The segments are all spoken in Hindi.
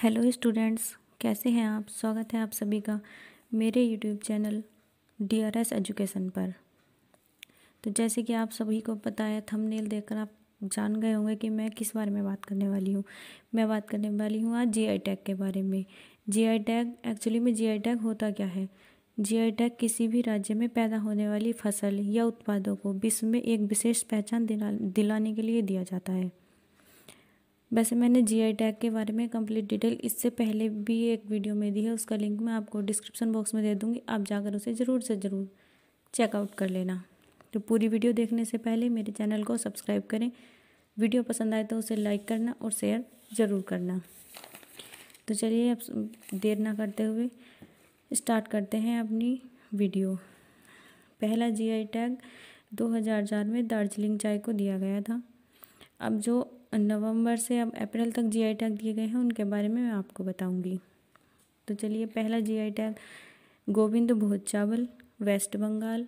हेलो स्टूडेंट्स कैसे हैं आप स्वागत है आप सभी का मेरे YouTube channel D R S education पर तो जैसे कि आप सभी को पता है थंबनेल देखकर आप जान गए होंगे कि मैं किस बारे में बात करने वाली हूँ मैं बात करने वाली हूँ आज जी आई टैग के बारे में जी आई टैग एक्चुअली में जी आई टैग होता क्या है जी आई टैग किसी भी राज्य में पैदा होने वाली फसल या उत्पादों को विश्व में एक विशेष पहचान दिलाने के लिए दिया जाता है वैसे मैंने आई टैग के बारे में कंप्लीट डिटेल इससे पहले भी एक वीडियो में दी है उसका लिंक मैं आपको डिस्क्रिप्शन बॉक्स में दे दूँगी आप जाकर उसे ज़रूर से ज़रूर चेकआउट कर लेना तो पूरी वीडियो देखने से पहले मेरे चैनल को सब्सक्राइब करें वीडियो पसंद आए तो उसे लाइक करना और शेयर ज़रूर करना तो चलिए अब देर ना करते हुए स्टार्ट करते हैं अपनी वीडियो पहला जीआई टैग 2004 में दार्जिलिंग चाय को दिया गया था अब जो नवंबर से अब अप्रैल तक जीआई टैग दिए गए हैं उनके बारे में मैं आपको बताऊंगी तो चलिए पहला जीआई टैग गोविंद भोज चावल वेस्ट बंगाल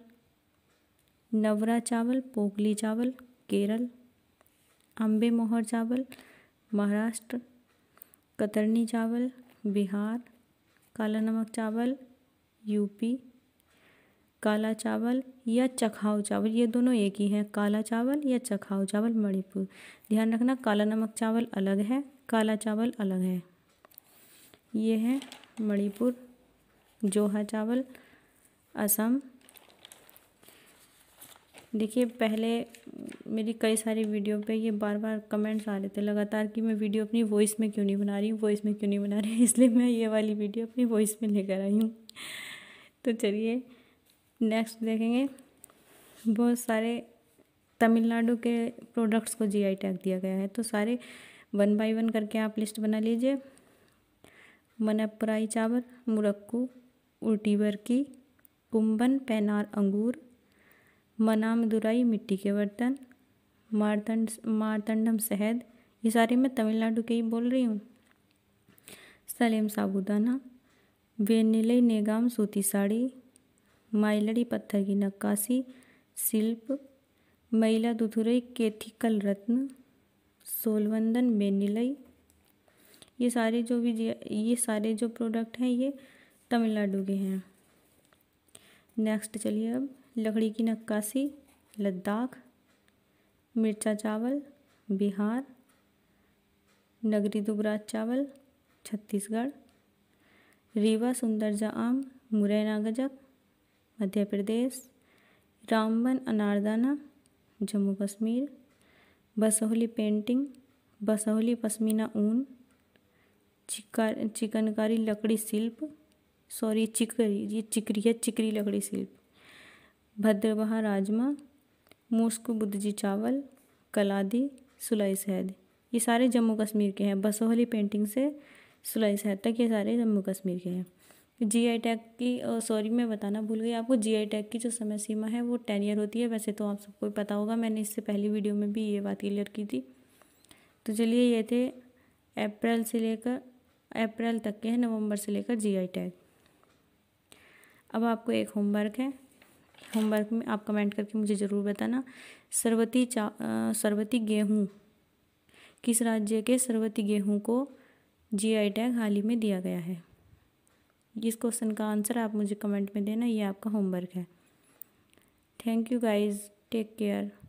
नवरा चावल पोकली चावल केरल अम्बे मोहर चावल महाराष्ट्र कतरनी चावल बिहार काला नमक चावल यूपी काला चावल या चखाऊ चावल ये दोनों एक ही हैं काला चावल या चखाऊ चावल मणिपुर ध्यान रखना काला नमक चावल अलग है काला चावल अलग है ये है मणिपुर जोहा चावल असम देखिए पहले मेरी कई सारी वीडियो पे ये बार बार कमेंट्स आ रहे थे लगातार कि मैं वीडियो अपनी वॉइस में क्यों नहीं बना रही हूँ वॉइस में क्यों नहीं बना रही इसलिए मैं ये वाली वीडियो अपनी वॉइस में लेकर आई हूँ तो चलिए नेक्स्ट देखेंगे बहुत सारे तमिलनाडु के प्रोडक्ट्स को जीआई टैग दिया गया है तो सारे वन बाय वन करके आप लिस्ट बना लीजिए मनपुराई चावल मुरक्कू उल्टी बरकी कुंबन पैनार अंगूर मनामदुराई मिट्टी के बर्तन मारतंड मारतंडम शहद ये सारे मैं तमिलनाडु के ही बोल रही हूँ सलेम साबुदाना वेनिलई नेगाम सूती साड़ी माइलड़ी पत्थर की नक्काशी शिल्प दुथुरई केथिकल रत्न सोलवंदन बेनिलई ये सारे जो भी ये सारे जो प्रोडक्ट हैं ये तमिलनाडु के हैं नेक्स्ट चलिए अब लकड़ी की नक्काशी लद्दाख मिर्चा चावल बिहार नगरी दुबराज चावल छत्तीसगढ़ रीवा सुंदरजा आम मुरैना गजक मध्य प्रदेश रामबन अनारदाना जम्मू कश्मीर बसोहली पेंटिंग बसोहली पश्मीना ऊन चिका चिकनकारी लकड़ी शिल्प सॉरी चिकरी ये चिकरी है चिकरी लकड़ी शिल्प भद्रवाहा राजमा मूस्क बुद्धजी चावल कलादी सुलाई शहद ये सारे जम्मू कश्मीर के हैं बसोहली पेंटिंग से सुलाई शहद तक ये सारे जम्मू कश्मीर के हैं जी आई टैग की सॉरी मैं बताना भूल गई आपको जी आई टैग की जो समय सीमा है वो टेन ईयर होती है वैसे तो आप सबको पता होगा मैंने इससे पहली वीडियो में भी ये बात क्लियर की थी तो चलिए ये थे अप्रैल से लेकर अप्रैल तक के हैं नवंबर से लेकर जी आई टैग अब आपको एक होमवर्क है होमवर्क में आप कमेंट करके मुझे ज़रूर बताना सरवती चा सरबती गेहूँ किस राज्य के सरवती गेहूँ को जी आई टैग हाल ही में दिया गया है इस क्वेश्चन का आंसर आप मुझे कमेंट में देना ये आपका होमवर्क है thank you guys take care